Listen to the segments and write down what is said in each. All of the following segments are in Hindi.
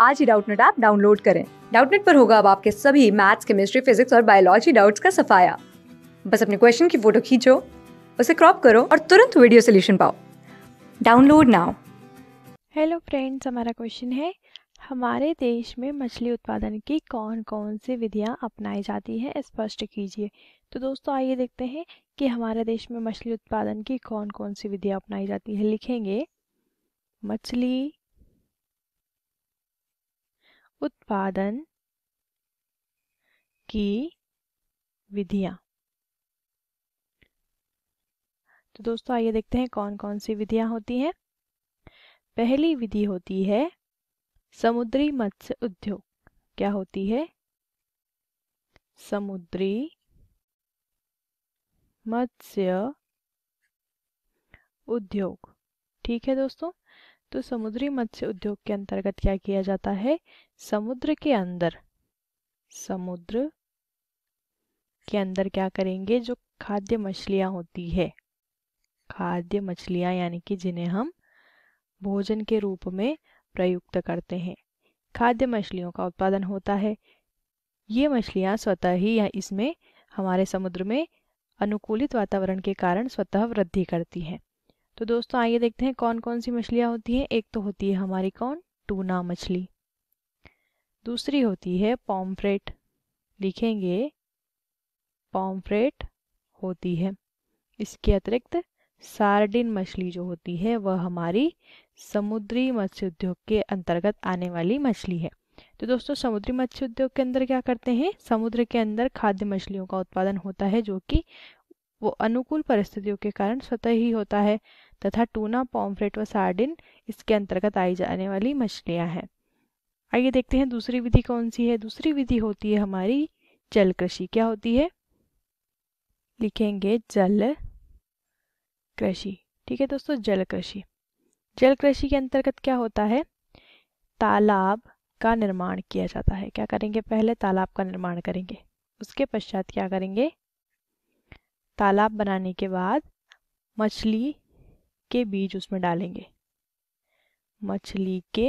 आज ही डाउटनेट ऐप डाउनलोड करें डाउटनेट पर होगा अब आपके सभी मैथ्स केमिस्ट्री फिजिक्स और बायोलॉजी डाउट्स का सफाया बस अपने क्वेश्चन की फोटो खींचो उसे क्रॉप करो और तुरंत वीडियो सोल्यूशन पाओ डाउनलोड नाउ हेलो फ्रेंड्स हमारा क्वेश्चन है हमारे देश में मछली उत्पादन की कौन कौन सी विधियां अपनाई जाती हैं स्पष्ट कीजिए तो दोस्तों आइए देखते हैं कि हमारे देश में मछली उत्पादन की कौन कौन सी विधियां अपनाई जाती हैं लिखेंगे मछली उत्पादन की विधियां तो दोस्तों आइए देखते हैं कौन कौन सी विधियां होती हैं पहली विधि होती है समुद्री मत्स्य उद्योग क्या होती है समुद्री मत्स्य उद्योग ठीक है दोस्तों तो समुद्री मत्स्य उद्योग के अंतर्गत क्या किया जाता है समुद्र के अंदर समुद्र के अंदर क्या करेंगे जो खाद्य मछलियां होती है खाद्य मछलियां यानी कि जिन्हें हम भोजन के रूप में प्रयुक्त करते हैं खाद्य मछलियों का उत्पादन होता है ये मछलियां स्वतः ही या इसमें हमारे समुद्र में अनुकूलित वातावरण के कारण स्वतः वृद्धि करती हैं तो दोस्तों आइए देखते हैं कौन कौन सी मछलियाँ होती हैं एक तो होती है हमारी कौन टूना मछली दूसरी होती है पॉम्फ्रेट लिखेंगे पॉम्फ्रेट होती है इसके अतिरिक्त सार्डिन मछली जो होती है वह हमारी समुद्री मत्स्य उद्योग के अंतर्गत आने वाली मछली है तो दोस्तों समुद्री मत्स्य उद्योग के अंदर क्या करते हैं समुद्र के अंदर खाद्य मछलियों का उत्पादन होता है जो कि वो अनुकूल परिस्थितियों के कारण स्वतः ही होता है तथा टूना पॉम्फ्रेट व सार्डिन इसके अंतर्गत आई जाने वाली मछलियाँ हैं आइए देखते हैं दूसरी विधि कौन सी है दूसरी विधि होती है हमारी जल कृषि क्या होती है लिखेंगे जल कृषि ठीक है दोस्तों जल कृषि जल कृषि के अंतर्गत क्या होता है तालाब का निर्माण किया जाता है क्या करेंगे पहले तालाब का निर्माण करेंगे उसके पश्चात क्या करेंगे तालाब बनाने के बाद मछली के बीज उसमें डालेंगे मछली के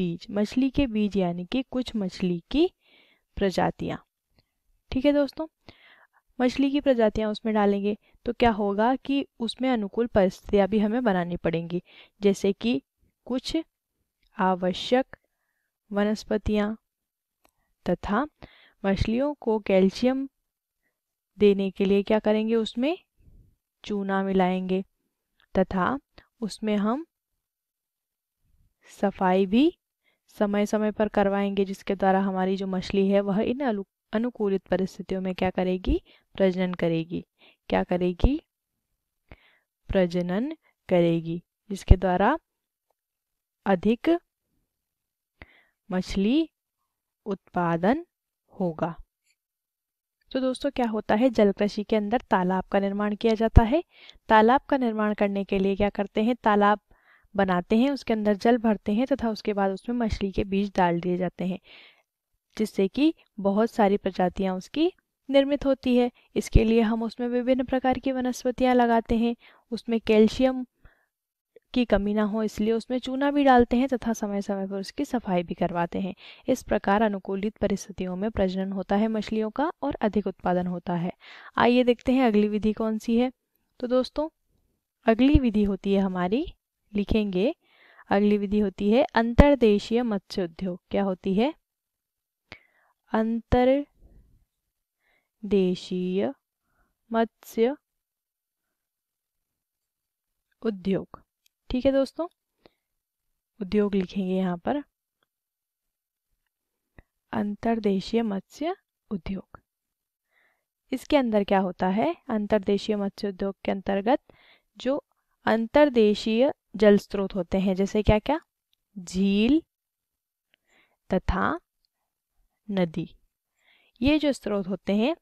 बीज मछली के बीज यानी कि कुछ मछली की प्रजातियाँ ठीक है दोस्तों मछली की प्रजातियाँ उसमें डालेंगे तो क्या होगा कि उसमें अनुकूल परिस्थितियाँ भी हमें बनानी पड़ेंगी जैसे कि कुछ आवश्यक वनस्पतियाँ तथा मछलियों को कैल्शियम देने के लिए क्या करेंगे उसमें चूना मिलाएंगे तथा उसमें हम सफाई भी समय समय पर करवाएंगे जिसके द्वारा हमारी जो मछली है वह इन अनुकूलित परिस्थितियों में क्या करेगी प्रजनन करेगी क्या करेगी प्रजनन करेगी जिसके द्वारा अधिक मछली उत्पादन होगा तो दोस्तों क्या होता है जलकृषि के अंदर तालाब का निर्माण किया जाता है तालाब का निर्माण करने के लिए क्या करते हैं तालाब बनाते हैं उसके अंदर जल भरते हैं तथा उसके बाद उसमें मछली के बीज डाल दिए जाते हैं जिससे कि बहुत सारी प्रजातियाँ उसकी निर्मित होती है इसके लिए हम उसमें विभिन्न प्रकार की वनस्पतियाँ लगाते हैं उसमें कैल्शियम की कमी ना हो इसलिए उसमें चूना भी डालते हैं तथा समय समय पर उसकी सफाई भी करवाते हैं इस प्रकार अनुकूलित परिस्थितियों में प्रजनन होता है मछलियों का और अधिक उत्पादन होता है आइए देखते हैं अगली विधि कौन सी है तो दोस्तों अगली विधि होती है हमारी लिखेंगे अगली विधि होती है अंतर्देशीय मत्स्य उद्योग क्या होती है अंतर देशीय मत्स्य उद्योग ठीक है दोस्तों उद्योग लिखेंगे यहाँ पर अंतर्देशीय मत्स्य उद्योग इसके अंदर क्या होता है अंतर्देशीय मत्स्य उद्योग के अंतर्गत जो अंतर्देशीय जल स्रोत होते हैं जैसे क्या क्या झील तथा नदी ये जो स्रोत होते हैं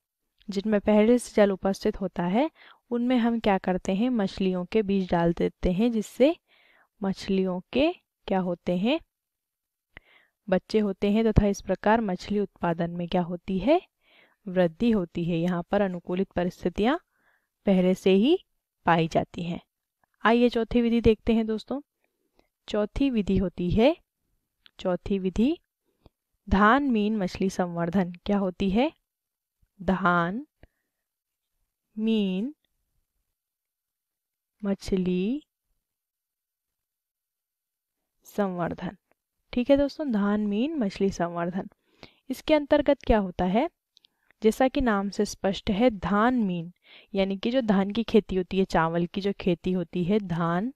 जिनमें पहले से जल उपस्थित होता है उनमें हम क्या करते हैं मछलियों के बीज डाल देते हैं जिससे मछलियों के क्या होते हैं बच्चे होते हैं तथा तो इस प्रकार मछली उत्पादन में क्या होती है वृद्धि होती है यहाँ पर अनुकूलित परिस्थितियाँ पहले से ही पाई जाती हैं आइए चौथी विधि देखते हैं दोस्तों चौथी विधि होती है चौथी विधि धान मीन मछली संवर्धन क्या होती है धान मीन मछली संवर्धन ठीक है दोस्तों धान मीन मछली संवर्धन इसके अंतर्गत क्या होता है जैसा कि नाम से स्पष्ट है धान मीन यानी कि जो धान की खेती होती है चावल की जो खेती होती है धान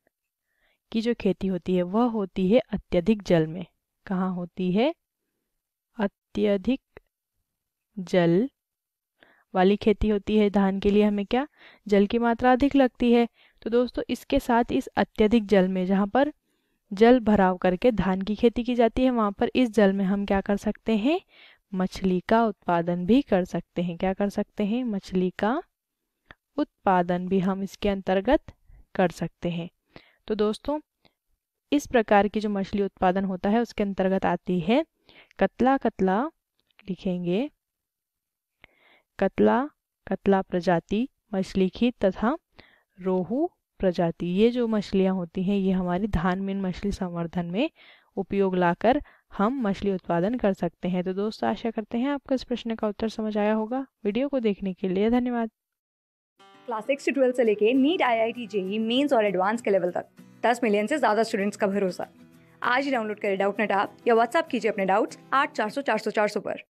की जो खेती होती है वह होती है अत्यधिक जल में कहाँ होती है अत्यधिक जल वाली खेती होती है धान के लिए हमें क्या जल की मात्रा अधिक लगती है तो दोस्तों इसके साथ इस अत्यधिक जल में जहाँ पर जल भराव करके धान की खेती की जाती है वहाँ पर इस जल में हम क्या कर सकते हैं मछली का उत्पादन भी कर सकते हैं क्या कर सकते हैं मछली का उत्पादन भी हम इसके अंतर्गत कर सकते हैं तो दोस्तों इस प्रकार की जो मछली उत्पादन होता है उसके अंतर्गत आती है कतला कतला लिखेंगे कतला कतला प्रजाति मछली की तथा रोहू प्रजाति ये जो मछलियाँ होती हैं ये हमारी धान मीन मछली संवर्धन में उपयोग लाकर हम मछली उत्पादन कर सकते हैं तो दोस्तों आशा करते हैं आपको इस प्रश्न का उत्तर समझ आया होगा वीडियो को देखने के लिए धन्यवाद क्लास सिक्स से ट्वेल्थ से लेके NEET I I T JEE mains और एडवांस के लेवल तक दस मिलियन से ज़्यादा स्टूडेंट्स का भरोसा आज ही डाउनलोड करें डाउट नेट आप या व्हाट्सअप कीजिए अपने डाउट्स आठ चार सौ चार सौ चार सौ पर